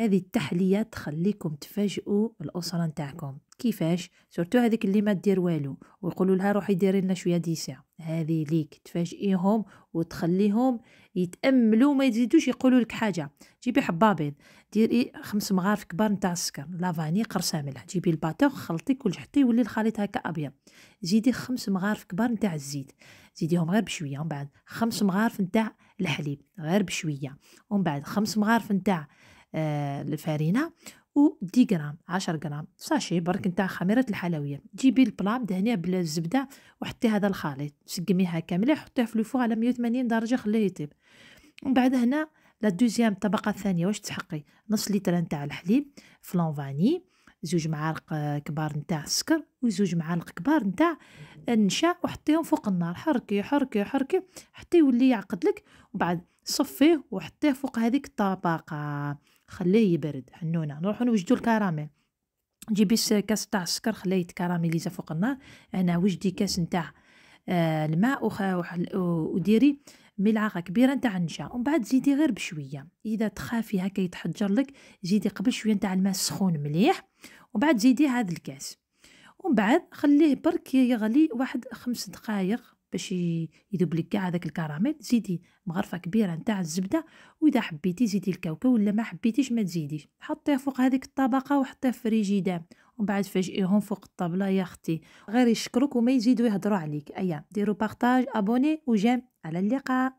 هذه التحلية تخليكم تفاجئوا الأسرة نتاعكم كيفاش سورتو هذيك اللي ما دير والو ويقولوا لها روحي ديري لنا شويه ديسا هذه ليك تفاجئيهم وتخليهم يتاملوا ما يزيدوش يقولوا لك حاجه جيبي حبه بيض ديري خمس مغارف كبار نتاع السكر لافاني قرصه ملح جيبي الباتور خلطي كل حتى يولي الخليط هكا ابيض زيدي خمس مغارف كبار نتاع الزيت زيديهم غير بشويه ومن بعد خمس مغارف نتاع الحليب غير بشويه ومن بعد خمس مغارف نتاع الفارينه آه، و دي غرام 10 غرام ساشي برك نتاع خميره الحلويات جيبي البلا دهنيه بالزبده وحطي هذا الخليط سقميها كامله حطيها في الفوغ على 180 درجه خليه يطيب ومن بعد هنا لا دوزيام الطبقه الثانيه واش تحقي نص لتر نتاع الحليب فلون فاني زوج معالق آه، كبار نتاع السكر وزوج معالق كبار نتاع النشا وحطيهم فوق النار حركي حركي حركي حتى يولي يعقد لك وبعد صفيه وحطيه فوق هذيك الطبقه خليه يبرد حنونه نروحو نوجدو الكراميل جيبي كاس تاع السكر خليه يتكراميليزا فوق النار انا وجدي كاس نتاع آه الماء وديري ملعقه كبيره نتاع النشا ومن بعد زيدي غير بشويه اذا تخافي هكا يتحجر لك زيدي قبل شويه نتاع الماء سخون مليح ومن بعد زيدي هذا الكاس ومن بعد خليه برك يغلي واحد خمس دقائق باش يذوب لك كاع هذاك الكراميل زيدي مغرفه كبيره نتاع الزبده واذا حبيتي زيدي الكاوكاو ولا ما حبيتيش ما تزيديش حطيه فوق هذيك الطبقه وحطيه في ريجيدام ومن بعد فاجئيهم فوق الطبله يا اختي غير يشكروك وما يزيدوا يهضروا عليك ايا ديروا بارطاج ابوني وجيم على اللقاء